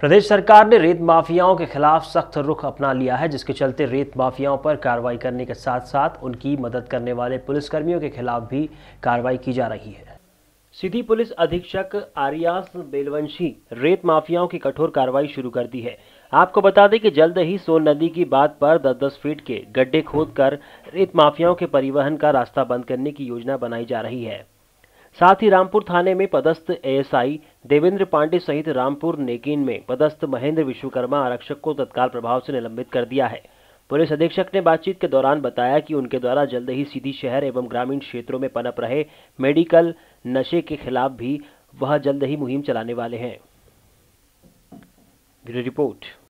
प्रदेश सरकार ने रेत माफियाओं के खिलाफ सख्त रुख अपना लिया है जिसके चलते रेत माफियाओं पर कार्रवाई करने के साथ साथ उनकी मदद करने वाले पुलिसकर्मियों के खिलाफ भी कार्रवाई की जा रही है सिटी पुलिस अधीक्षक आर्यास बेलवंशी रेत माफियाओं की कठोर कार्रवाई शुरू कर दी है आपको बता दें कि जल्द ही सोन नदी की बात पर 10-10 फीट के गड्ढे खोदकर रेत माफियाओं के परिवहन का रास्ता बंद करने की योजना बनाई जा रही है साथ ही रामपुर थाने में पदस्थ एएसआई देवेंद्र पांडे सहित रामपुर नेकिन में पदस्थ महेंद्र विश्वकर्मा आरक्षक को तत्काल प्रभाव से निलंबित कर दिया है पुलिस अधीक्षक ने बातचीत के दौरान बताया कि उनके द्वारा जल्द ही सीधी शहर एवं ग्रामीण क्षेत्रों में पनप रहे मेडिकल नशे के खिलाफ भी वह जल्द ही मुहिम चलाने वाले हैं रिपोर्ट